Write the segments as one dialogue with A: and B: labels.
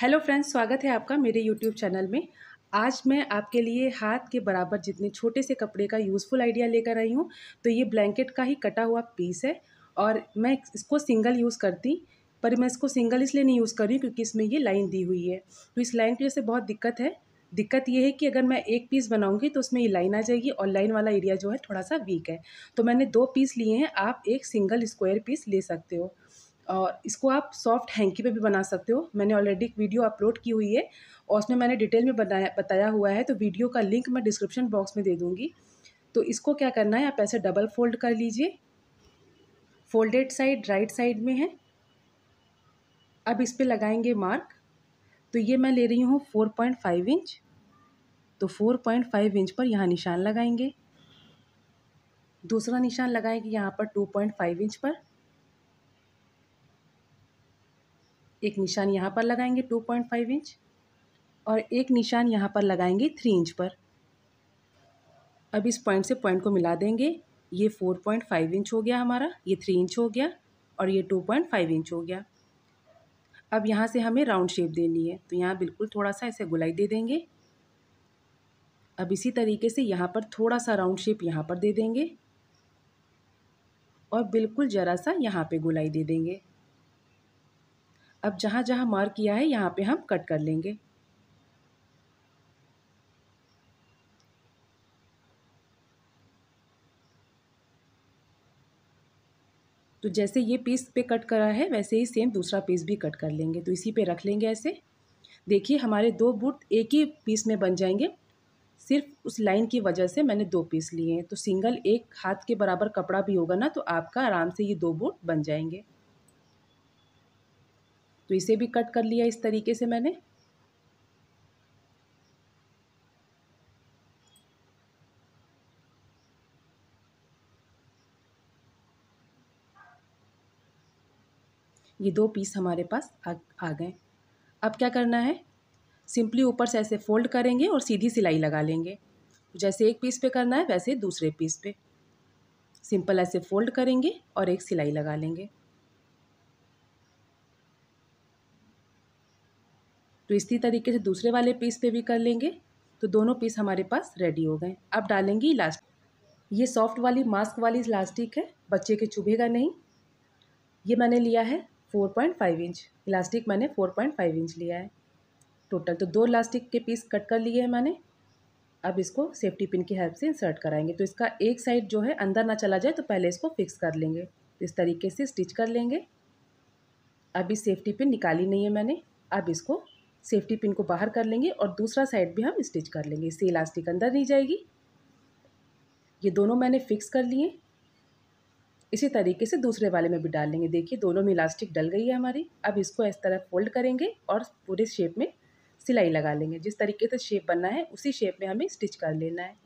A: hello friends स्वागत है आपका मेरे यूट्यूब चैनल में आज मैं आपके लिए हाथ के बराबर जितने छोटे से कपड़े का यूज़फुल आइडिया लेकर आई हूँ तो ये ब्लैंकेट का ही कटा हुआ पीस है और मैं इसको सिंगल यूज़ करती पर मैं इसको सिंगल इसलिए नहीं यूज़ कर रही क्योंकि इसमें ये लाइन दी हुई है तो इस लाइन की वजह से बहुत दिक्कत है दिक्कत ये है कि अगर मैं एक पीस बनाऊंगी तो उसमें ये लाइन आ जाएगी और लाइन वाला एरिया जो है थोड़ा सा वीक है तो मैंने दो पीस लिए हैं आप एक सिंगल स्क्वायर पीस ले सकते हो और इसको आप सॉफ्ट हैंकी पे भी बना सकते हो मैंने ऑलरेडी एक वीडियो अपलोड की हुई है और उसमें मैंने डिटेल में बताया बताया हुआ है तो वीडियो का लिंक मैं डिस्क्रिप्शन बॉक्स में दे दूँगी तो इसको क्या करना है आप ऐसे डबल फोल्ड कर लीजिए फोल्डेड साइड राइट साइड में है अब इस पर लगाएंगे मार्क तो ये मैं ले रही हूँ फोर पॉइंट फाइव इंच तो फोर पॉइंट फाइव इंच पर यहाँ निशान लगाएंगे दूसरा निशान लगाएंगे यहाँ पर टू पॉइंट फाइव इंच पर एक निशान यहाँ पर लगाएंगे टू पॉइंट फाइव इंच और एक निशान यहाँ पर लगाएंगे थ्री इंच पर अब इस पॉइंट से पॉइंट को मिला देंगे ये फोर पॉइंट फाइव इंच हो गया हमारा ये थ्री इंच हो गया और ये टू पॉइंट फाइव इंच हो गया अब यहाँ से हमें राउंड शेप देनी है तो यहाँ बिल्कुल थोड़ा सा ऐसे गुलाई दे देंगे अब इसी तरीके से यहाँ पर थोड़ा सा राउंड शेप यहाँ पर दे देंगे और बिल्कुल ज़रा सा यहाँ पे गुलाई दे देंगे अब जहाँ जहाँ मार्क किया है यहाँ पे हम कट कर लेंगे तो जैसे ये पीस पे कट करा है वैसे ही सेम दूसरा पीस भी कट कर लेंगे तो इसी पे रख लेंगे ऐसे देखिए हमारे दो बूट एक ही पीस में बन जाएंगे सिर्फ उस लाइन की वजह से मैंने दो पीस लिए हैं तो सिंगल एक हाथ के बराबर कपड़ा भी होगा ना तो आपका आराम से ये दो बूट बन जाएंगे तो इसे भी कट कर लिया इस तरीके से मैंने ये दो पीस हमारे पास आ, आ गए अब क्या करना है सिंपली ऊपर से ऐसे फोल्ड करेंगे और सीधी सिलाई लगा लेंगे जैसे एक पीस पे करना है वैसे दूसरे पीस पे सिंपल ऐसे फोल्ड करेंगे और एक सिलाई लगा लेंगे तो इसी तरीके से दूसरे वाले पीस पे भी कर लेंगे तो दोनों पीस हमारे पास रेडी हो गए अब डालेंगी इलास्टिक ये सॉफ्ट वाली मास्क वाली इलास्टिक है बच्चे के चुभेगा नहीं ये मैंने लिया है four point five inch elastic मैंने फोर पॉइंट फाइव इंच लिया है टोटल तो दो इलास्टिक के पीस कट कर लिए हैं मैंने अब इसको सेफ्टी पिन की हेल्प से इंसर्ट कराएंगे तो इसका एक साइड जो है अंदर ना चला जाए तो पहले इसको फिक्स कर लेंगे इस तरीके से स्टिच कर लेंगे अभी सेफ्टी पिन निकाली नहीं है मैंने अब इसको सेफ्टी पिन को बाहर कर लेंगे और दूसरा साइड भी हम स्टिच कर लेंगे इससे इलास्टिक अंदर नहीं जाएगी ये दोनों मैंने फिक्स कर लिए इसी तरीके से दूसरे वाले में भी डाल लेंगे देखिए दोनों में इलास्टिक डल गई है हमारी अब इसको इस तरह फोल्ड करेंगे और पूरे शेप में सिलाई लगा लेंगे जिस तरीके से शेप बनना है उसी शेप में हमें स्टिच कर लेना है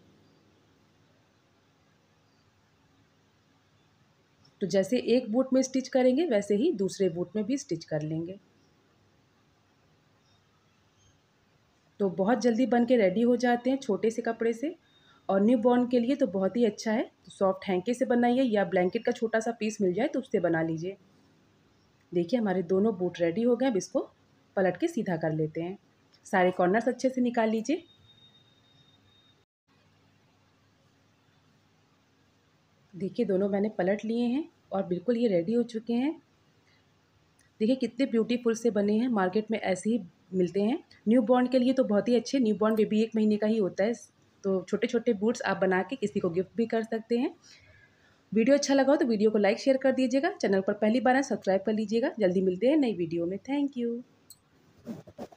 A: तो जैसे एक बूट में स्टिच करेंगे वैसे ही दूसरे बूट में भी स्टिच कर लेंगे तो बहुत जल्दी बन के रेडी हो जाते हैं छोटे से कपड़े से और न्यू बॉर्न के लिए तो बहुत ही अच्छा है तो सॉफ्ट हैंके से बनाइए या ब्लैंकेट का छोटा सा पीस मिल जाए तो उससे बना लीजिए देखिए हमारे दोनों बूट रेडी हो गए अब इसको पलट के सीधा कर लेते हैं सारे कॉर्नर्स अच्छे से निकाल लीजिए देखिए दोनों मैंने पलट लिए हैं और बिल्कुल ये रेडी हो चुके हैं देखिए कितने ब्यूटीफुल से बने हैं मार्केट में ऐसे ही मिलते हैं न्यू बॉर्न के लिए तो बहुत ही अच्छे न्यू बॉर्न बेबी एक महीने का ही होता है तो छोटे छोटे बूट्स आप बना के किसी को गिफ्ट भी कर सकते हैं वीडियो अच्छा लगा हो तो वीडियो को लाइक शेयर कर दीजिएगा चैनल पर पहली बार सब्सक्राइब कर लीजिएगा जल्दी मिलते हैं नई वीडियो में थैंक यू